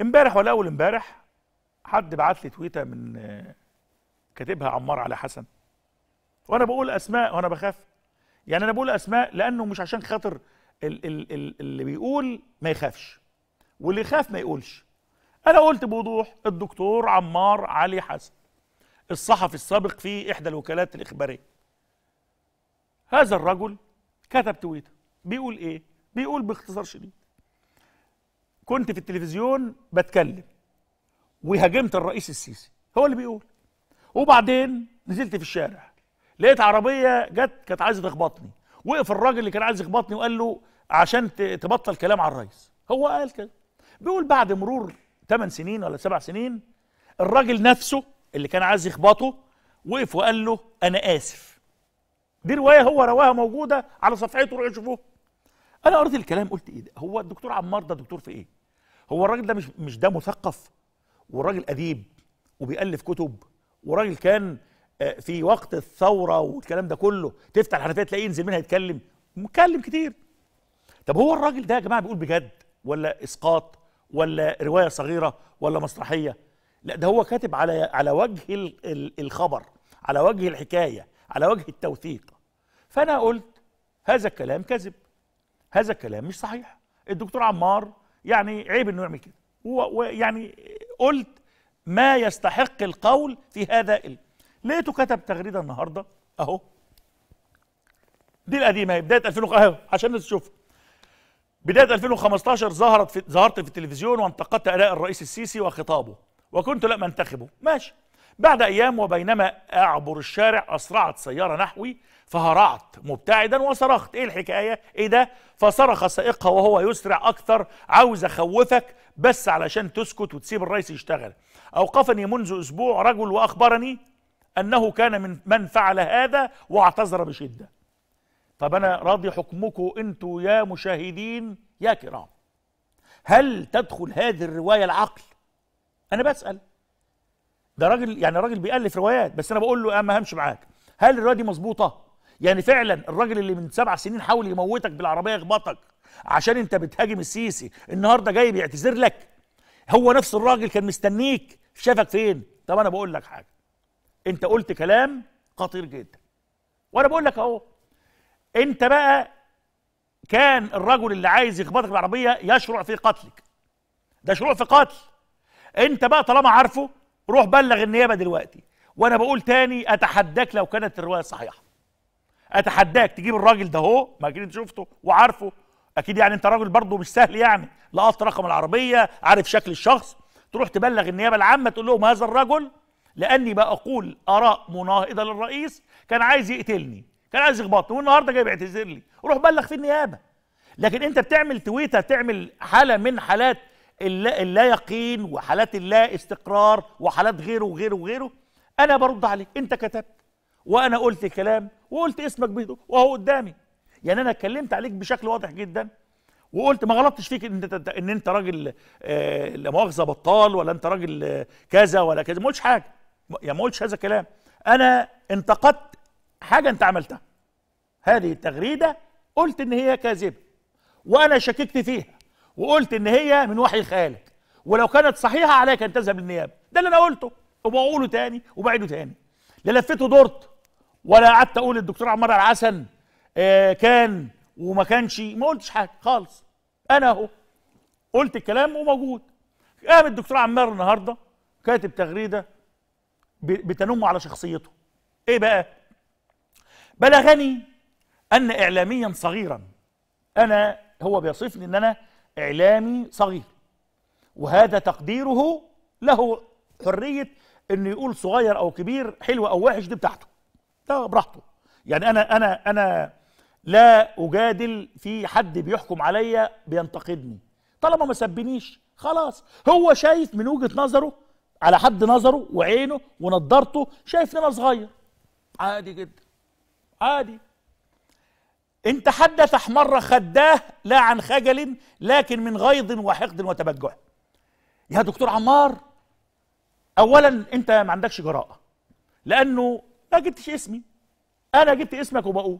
امبارح ولا اول امبارح حد بعت لي تويته من آه، كاتبها عمار على حسن وانا بقول اسماء وانا بخاف يعني انا بقول اسماء لانه مش عشان خاطر ال ال ال اللي بيقول ما يخافش واللي يخاف ما يقولش انا قلت بوضوح الدكتور عمار علي حسن الصحفي السابق في احدى الوكالات الاخباريه هذا الرجل كتب تويته بيقول ايه بيقول باختصار شديد كنت في التلفزيون بتكلم وهاجمت الرئيس السيسي هو اللي بيقول وبعدين نزلت في الشارع لقيت عربيه جت كانت عايزه تخبطني وقف الراجل اللي كان عايز يخبطني وقال له عشان تبطل كلام على الرئيس هو قال كده بيقول بعد مرور 8 سنين ولا 7 سنين الراجل نفسه اللي كان عايز يخبطه وقف وقال له انا اسف دي روايه هو رواها موجوده على صفحته روحوا شوفوها انا قريت الكلام قلت ايه ده هو الدكتور عمار ده دكتور في ايه هو الراجل ده مش مش ده مثقف والراجل اديب وبيالف كتب وراجل كان آه، في وقت الثوره والكلام ده كله تفتح الحنفيه تلاقيه ينزل منها يتكلم متكلم كتير طب هو الراجل ده يا جماعه بيقول بجد ولا اسقاط ولا روايه صغيره ولا مسرحيه لا ده هو كاتب على على وجه الخبر على وجه الحكايه على وجه التوثيق فانا قلت هذا الكلام كذب هذا الكلام مش صحيح الدكتور عمار يعني عيب انه يعمل كده ويعني قلت ما يستحق القول في هذا ال لقيته كتب تغريده النهارده اهو دي القديمه هي بدايه 2000 اهو عشان الناس تشوفها بدايه 2015 ظهرت في ظهرت في التلفزيون وانتقدت اداء الرئيس السيسي وخطابه وكنت لا منتخبه ماشي بعد أيام وبينما أعبر الشارع أسرعت سيارة نحوي فهرعت مبتعدا وصرخت ايه الحكايه ايه ده فصرخ سائقها وهو يسرع اكثر عاوز اخوفك بس علشان تسكت وتسيب الرئيس يشتغل اوقفني منذ اسبوع رجل واخبرني انه كان من من فعل هذا واعتذر بشده طب انا راضي حكمكم انتوا يا مشاهدين يا كرام هل تدخل هذه الروايه العقل انا بسال ده راجل يعني راجل بيألف روايات بس انا بقول له يا ما همشي معاك هل الروايه دي مظبوطه يعني فعلا الراجل اللي من سبع سنين حاول يموتك بالعربيه يخبطك عشان انت بتهاجم السيسي النهارده جاي بيعتذر لك هو نفس الراجل كان مستنيك شافك فين طب انا بقول لك حاجه انت قلت كلام خطير جدا وانا بقول لك اهو انت بقى كان الرجل اللي عايز يخبطك بالعربيه يشرع في قتلك ده شروع في قتل انت بقى طالما عارفه روح بلغ النيابه دلوقتي وانا بقول تاني اتحداك لو كانت الروايه صحيحه اتحداك تجيب الراجل ده اهو ما اكيد انت شفته وعارفه اكيد يعني انت راجل برضه مش سهل يعني لقطت رقم العربيه عارف شكل الشخص تروح تبلغ النيابه العامه تقول لهم هذا الرجل لاني بقول اراء مناهضه للرئيس كان عايز يقتلني كان عايز يخبطني والنهارده جاي بيعتذر لي روح بلغ في النيابه لكن انت بتعمل تويته تعمل حاله من حالات اللا, اللا يقين وحالات اللا استقرار وحالات غيره وغيره وغيره انا برد عليك انت كتبت وانا قلت كلام وقلت اسمك بهدوء وهو قدامي يعني انا اتكلمت عليك بشكل واضح جدا وقلت ما غلطتش فيك ان انت ان انت راجل آه، لا مؤاخذه بطال ولا انت راجل آه، كذا ولا كذا ما قلتش حاجه يعني ما قلتش هذا الكلام انا انتقدت حاجه انت عملتها هذه التغريده قلت ان هي كاذبه وانا شككت فيها وقلت ان هي من وحي خالك ولو كانت صحيحه عليك ان تذهب للنيابه ده اللي انا قلته وبقوله تاني وبعيده تاني لا لفيت دورت ولا قعدت اقول الدكتور عمار العسن آه كان وما كانش ما قلتش حاجه خالص انا اهو قلت الكلام وموجود قام الدكتور عمار النهارده كاتب تغريده بتنم على شخصيته ايه بقى بلغني ان اعلاميا صغيرا انا هو بيصفني ان انا إعلامي صغير وهذا تقديره له حرية إنه يقول صغير أو كبير حلو أو وحش دي بتاعته ده براحته يعني أنا أنا أنا لا أجادل في حد بيحكم عليا بينتقدني طالما ما سبنيش خلاص هو شايف من وجهة نظره على حد نظره وعينه ونضارته شايف ان انا صغير عادي جدا عادي إن تحدث أحمر خداه لا عن خجل لكن من غيظ وحقد وتبجح يا دكتور عمار أولا أنت ما عندكش جراءة لأنه ما جبتش اسمي أنا جبت اسمك وبقول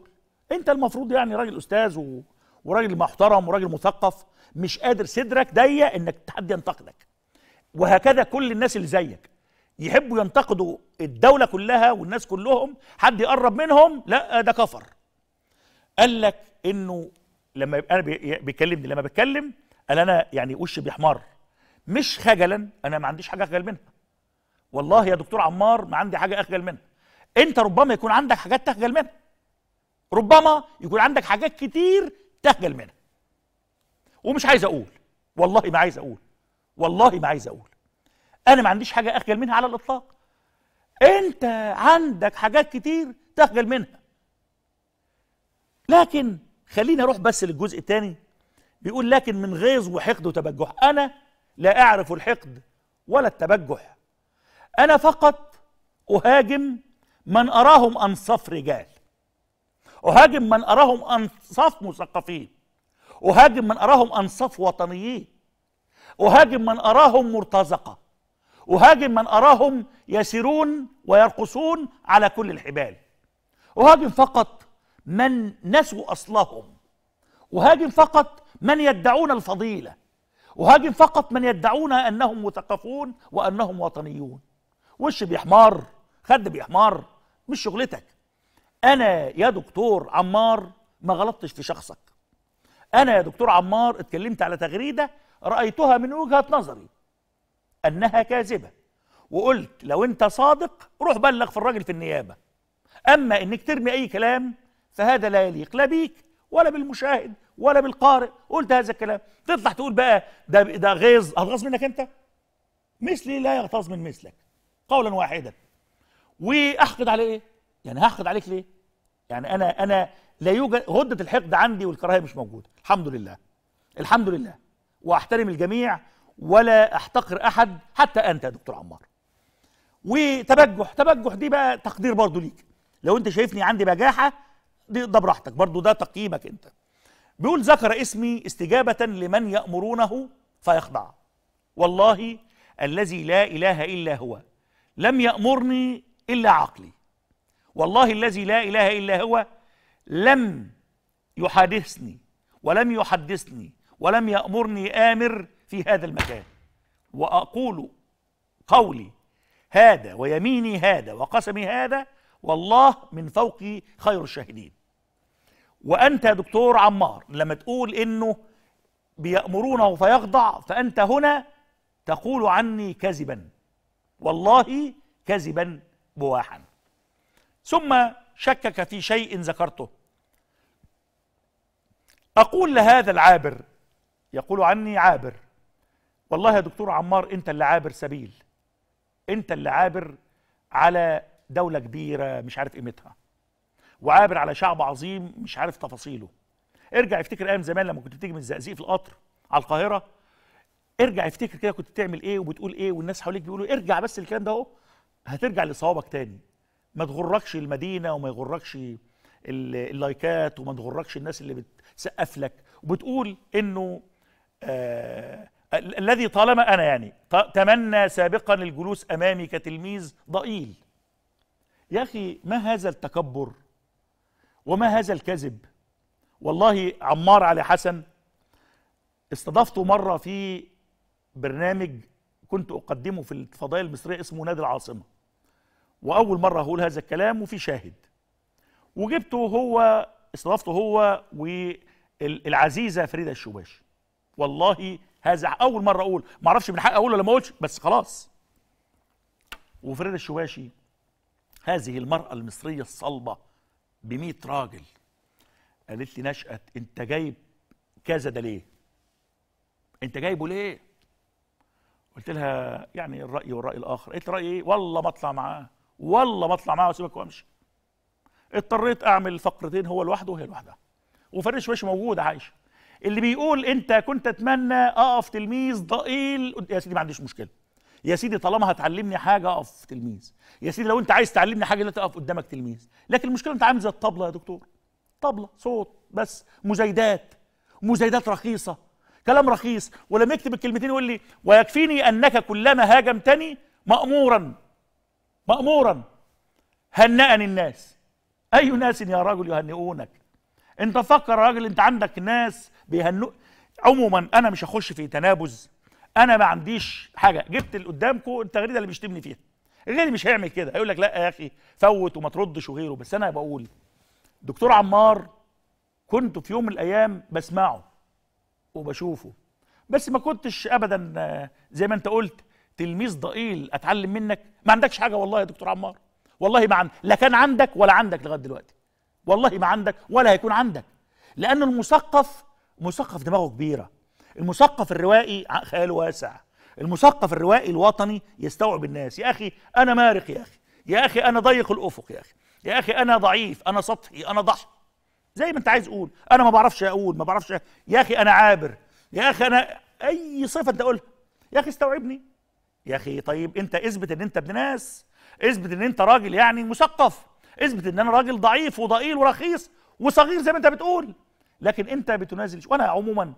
أنت المفروض يعني راجل أستاذ و... وراجل محترم وراجل مثقف مش قادر صدرك ضيق إنك حد ينتقدك وهكذا كل الناس اللي زيك يحبوا ينتقدوا الدولة كلها والناس كلهم حد يقرب منهم لا ده كفر قال لك انه لما يبقى انا بيكلمني لما بتكلم قال انا يعني وشي بيحمر مش خجلا انا ما عنديش حاجه اخجل منها والله يا دكتور عمار ما عندي حاجه اخجل منها انت ربما يكون عندك حاجات تخجل منها ربما يكون عندك حاجات كتير تخجل منها ومش عايز اقول والله ما عايز اقول والله ما عايز اقول انا ما عنديش حاجه اخجل منها على الاطلاق انت عندك حاجات كتير تخجل منها لكن خليني اروح بس للجزء الثاني بيقول لكن من غيظ وحقد وتبجح انا لا اعرف الحقد ولا التبجح انا فقط اهاجم من اراهم انصاف رجال اهاجم من اراهم انصاف مثقفين اهاجم من اراهم انصاف وطنيين اهاجم من اراهم مرتزقه اهاجم من اراهم يسيرون ويرقصون على كل الحبال اهاجم فقط من نسوا أصلهم وهاجم فقط من يدعون الفضيلة وهاجم فقط من يدعون أنهم مثقفون وأنهم وطنيون وش بيحمار خد بيحمار مش شغلتك أنا يا دكتور عمار ما غلطتش في شخصك أنا يا دكتور عمار اتكلمت على تغريدة رأيتها من وجهة نظري أنها كاذبة وقلت لو أنت صادق روح بلغ في الراجل في النيابة أما إنك ترمي أي كلام فهذا لا يليق لا بيك ولا بالمشاهد ولا بالقارئ قلت هذا الكلام تطلع تقول بقى ده ده غيظ هتغاظ منك انت مثلي لا يغتاظ من مثلك قولا واحدا واحقد عليه ايه يعني هحقد عليك ليه يعني انا انا لا يوجد غده الحقد عندي والكراهيه مش موجوده الحمد لله الحمد لله واحترم الجميع ولا احتقر احد حتى انت يا دكتور عمار وتبجح تبجح دي بقى تقدير برضه ليك لو انت شايفني عندي بجاحه دي ده براحتك برضو ده تقييمك انت بيقول ذكر اسمي استجابة لمن يأمرونه فيخضع والله الذي لا إله إلا هو لم يأمرني إلا عقلي والله الذي لا إله إلا هو لم يحادثني ولم يحدثني ولم يأمرني آمر في هذا المكان وأقول قولي هذا ويميني هذا وقسمي هذا والله من فوقي خير الشاهدين وأنت يا دكتور عمار لما تقول إنه بيأمرونه فيخضع فأنت هنا تقول عني كذبا والله كذبا بواحا ثم شكك في شيء ذكرته أقول لهذا العابر يقول عني عابر والله يا دكتور عمار أنت اللي عابر سبيل أنت اللي عابر على دولة كبيرة مش عارف قيمتها وعابر على شعب عظيم مش عارف تفاصيله ارجع افتكر ايام زمان لما كنت بتيجي من الزقازيق في القطر على القاهره ارجع افتكر كده كنت بتعمل ايه وبتقول ايه والناس حواليك بيقولوا إيه. ارجع بس الكلام ده اهو هترجع لصوابك تاني ما تغركش المدينه وما يغركش اللايكات وما تغركش الناس اللي بتسقف لك وبتقول انه آه الذي طالما انا يعني تمنى سابقا الجلوس امامي كتلميذ ضئيل يا اخي ما هذا التكبر وما هذا الكذب والله عمار علي حسن استضفته مرة في برنامج كنت أقدمه في الفضائية المصرية اسمه نادي العاصمة وأول مرة اقول هذا الكلام وفي شاهد وجبته هو استضافته هو والعزيزة فريدة الشباش والله هذا أول مرة أقول معرفش من حق أقول ولا ما أقولش بس خلاص وفريدة الشوباشي هذه المرأة المصرية الصلبة ب راجل قالت لي نشأت انت جايب كذا ده ليه انت جايبه ليه قلت لها يعني الراي والراي الاخر قالت لي رايي ايه والله ما اطلع معاه والله ما اطلع معاه واسيبك وامشي اضطريت اعمل فقرتين هو لوحده وهي لوحدها وفرش وش موجود عايشه اللي بيقول انت كنت اتمنى اقف تلميذ ضئيل يا سيدي ما عنديش مشكله يا سيدي طالما هتعلمني حاجه اقف تلميذ يا سيدي لو انت عايز تعلمني حاجه لا تقف قدامك تلميذ لكن المشكله انت عامل زي الطبله يا دكتور طبله صوت بس مزايدات مزايدات رخيصه كلام رخيص ولما يكتب الكلمتين يقول لي ويكفيني انك كلما هاجمتني مامورا مامورا هنأني الناس اي ناس يا رجل يهنئونك انت فكر يا راجل انت عندك ناس بيهنئ عموما انا مش هخش في تنابز انا ما عنديش حاجه جبت اللي قدامكم التغريده اللي بيشتمني فيها غيري مش هيعمل كده هيقول لك لا يا اخي فوت وما تردش وغيره بس انا بقول دكتور عمار كنت في يوم من الايام بسمعه وبشوفه بس ما كنتش ابدا آه، زي ما انت قلت تلميذ ضئيل اتعلم منك ما عندكش حاجه والله يا دكتور عمار والله ما عندك لا كان عندك ولا عندك لغايه دلوقتي والله ما عندك ولا هيكون عندك لان المثقف مثقف دماغه كبيره المثقف الروائي خياله واسع المثقف الروائي الوطني يستوعب الناس يا أخي أنا مارق يا أخي يا أخي أنا ضيق الأفق يا أخي يا أخي أنا ضعيف أنا سطحي أنا ضحي زي ما أنت عايز تقول أنا ما بعرفش أقول ما بعرفش يا أخي أنا عابر يا أخي أنا أي صفة أنت قولها يا أخي استوعبني يا أخي طيب أنت اثبت أن أنت ابن ناس اثبت أن أنت راجل يعني مثقف اثبت أن أنا راجل ضعيف وضئيل ورخيص وصغير زي ما أنت بتقول لكن أنت بتنازل وأنا عموما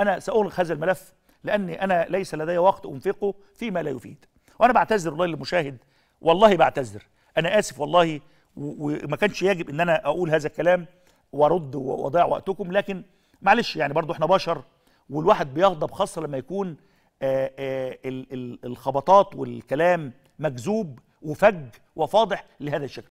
أنا سأغلق هذا الملف لأني أنا ليس لدي وقت أنفقه فيما لا يفيد وأنا بعتذر والله للمشاهد والله بعتذر أنا آسف والله وما كانش يجب ان انا اقول هذا الكلام وارد واضيع وقتكم لكن معلش يعني برضو احنا بشر والواحد بيغضب خاصه لما يكون آه، آه، الخبطات والكلام مكذوب وفج وفاضح لهذا الشكل